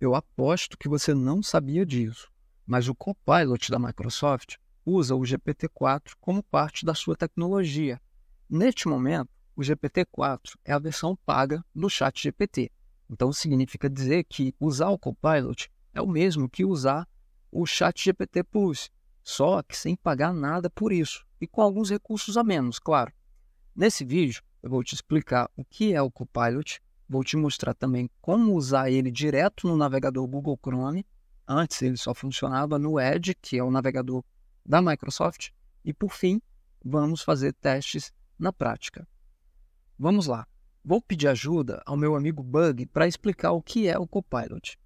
Eu aposto que você não sabia disso, mas o Copilot da Microsoft usa o GPT-4 como parte da sua tecnologia. Neste momento, o GPT-4 é a versão paga do Chat GPT. Então, significa dizer que usar o Copilot é o mesmo que usar o Chat GPT Plus, só que sem pagar nada por isso e com alguns recursos a menos, claro. Nesse vídeo, eu vou te explicar o que é o Copilot Vou te mostrar também como usar ele direto no navegador Google Chrome. Antes ele só funcionava no Edge, que é o navegador da Microsoft. E por fim, vamos fazer testes na prática. Vamos lá. Vou pedir ajuda ao meu amigo Bug para explicar o que é o Copilot.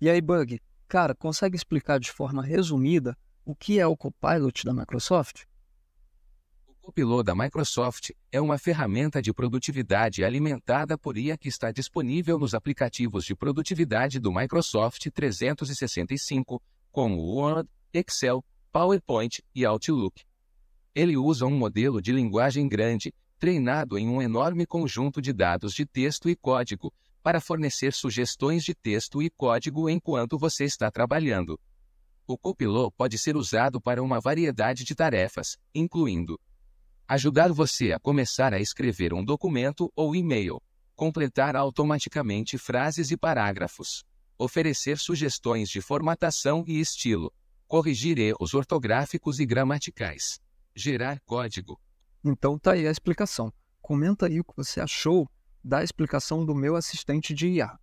E aí, Bug, cara, consegue explicar de forma resumida o que é o Copilot da Microsoft? Copilot da Microsoft é uma ferramenta de produtividade alimentada por IA que está disponível nos aplicativos de produtividade do Microsoft 365, como Word, Excel, PowerPoint e Outlook. Ele usa um modelo de linguagem grande, treinado em um enorme conjunto de dados de texto e código, para fornecer sugestões de texto e código enquanto você está trabalhando. O Copilot pode ser usado para uma variedade de tarefas, incluindo Ajudar você a começar a escrever um documento ou e-mail. Completar automaticamente frases e parágrafos. Oferecer sugestões de formatação e estilo. Corrigir erros ortográficos e gramaticais. Gerar código. Então tá aí a explicação. Comenta aí o que você achou da explicação do meu assistente de IA.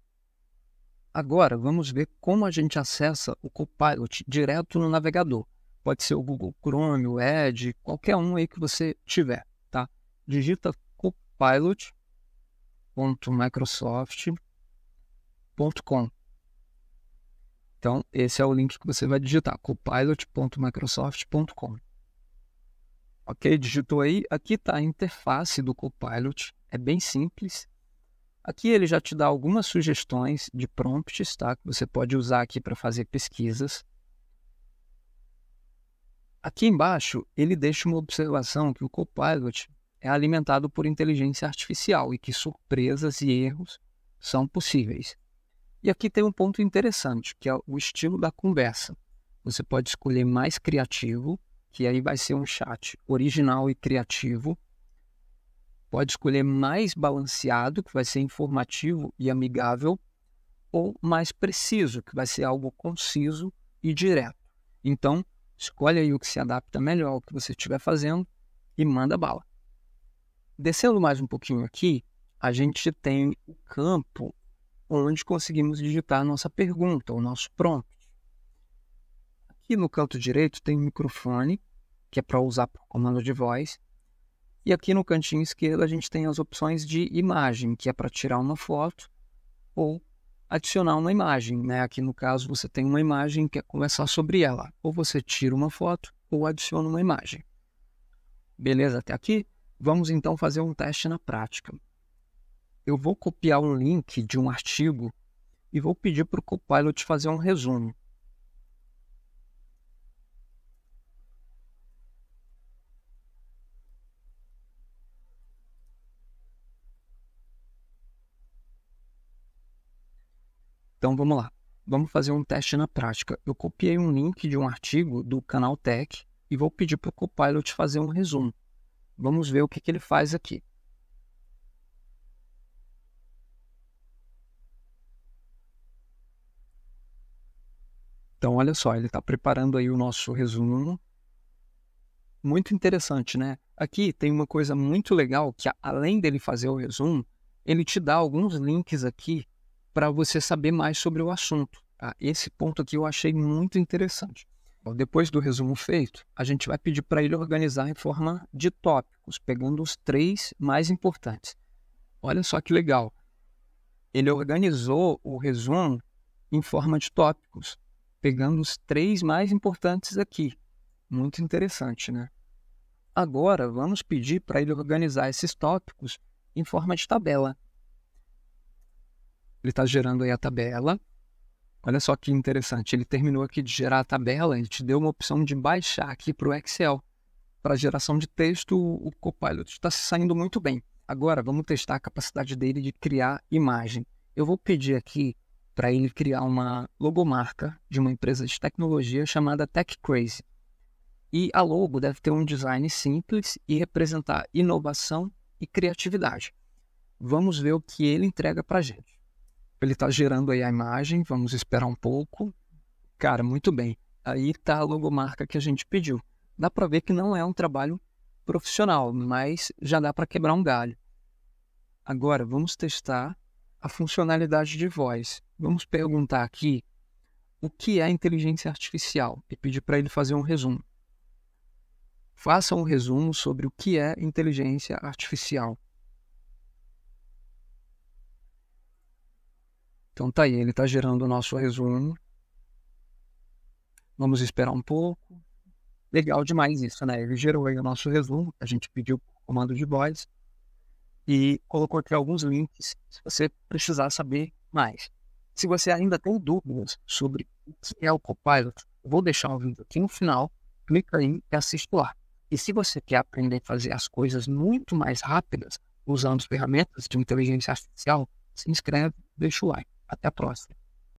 Agora vamos ver como a gente acessa o Copilot direto no navegador. Pode ser o Google Chrome, o Edge, qualquer um aí que você tiver, tá? Digita copilot.microsoft.com. Então, esse é o link que você vai digitar, copilot.microsoft.com. Ok, digitou aí. Aqui está a interface do Copilot, é bem simples. Aqui ele já te dá algumas sugestões de prompts, tá? Que você pode usar aqui para fazer pesquisas. Aqui embaixo, ele deixa uma observação que o Copilot é alimentado por inteligência artificial e que surpresas e erros são possíveis. E aqui tem um ponto interessante, que é o estilo da conversa. Você pode escolher mais criativo, que aí vai ser um chat original e criativo. Pode escolher mais balanceado, que vai ser informativo e amigável, ou mais preciso, que vai ser algo conciso e direto. Então, Escolhe aí o que se adapta melhor ao que você estiver fazendo e manda bala. Descendo mais um pouquinho aqui, a gente tem o campo onde conseguimos digitar nossa pergunta, o nosso prompt. Aqui no canto direito tem o um microfone, que é para usar para comando de voz. E aqui no cantinho esquerdo a gente tem as opções de imagem, que é para tirar uma foto ou adicionar uma imagem, né? Aqui no caso você tem uma imagem e quer é conversar sobre ela. Ou você tira uma foto ou adiciona uma imagem. Beleza até aqui? Vamos então fazer um teste na prática. Eu vou copiar um link de um artigo e vou pedir para o Copilot fazer um resumo. Então vamos lá. Vamos fazer um teste na prática. Eu copiei um link de um artigo do canal Tech e vou pedir para o Copilot fazer um resumo. Vamos ver o que, que ele faz aqui. Então, olha só, ele está preparando aí o nosso resumo. Muito interessante, né? Aqui tem uma coisa muito legal que, além dele fazer o resumo, ele te dá alguns links aqui para você saber mais sobre o assunto. Tá? Esse ponto aqui eu achei muito interessante. Bom, depois do resumo feito, a gente vai pedir para ele organizar em forma de tópicos, pegando os três mais importantes. Olha só que legal. Ele organizou o resumo em forma de tópicos, pegando os três mais importantes aqui. Muito interessante, né? Agora vamos pedir para ele organizar esses tópicos em forma de tabela. Ele está gerando aí a tabela. Olha só que interessante. Ele terminou aqui de gerar a tabela, e te deu uma opção de baixar aqui para o Excel. Para geração de texto, o Copilot está saindo muito bem. Agora, vamos testar a capacidade dele de criar imagem. Eu vou pedir aqui para ele criar uma logomarca de uma empresa de tecnologia chamada Tech Crazy. E a logo deve ter um design simples e representar inovação e criatividade. Vamos ver o que ele entrega para a gente. Ele está gerando aí a imagem, vamos esperar um pouco. Cara, muito bem. Aí está a logomarca que a gente pediu. Dá para ver que não é um trabalho profissional, mas já dá para quebrar um galho. Agora, vamos testar a funcionalidade de voz. Vamos perguntar aqui o que é inteligência artificial e pedir para ele fazer um resumo. Faça um resumo sobre o que é inteligência artificial. Então tá aí, ele está gerando o nosso resumo. Vamos esperar um pouco. Legal demais isso, né? Ele gerou aí o nosso resumo, a gente pediu comando de voz e colocou aqui alguns links se você precisar saber mais. Se você ainda tem dúvidas sobre o que é o Copilot, vou deixar um vídeo aqui no final, clica aí e assiste lá. E se você quer aprender a fazer as coisas muito mais rápidas usando as ferramentas de inteligência artificial, se inscreve, deixa o like. Até a próxima.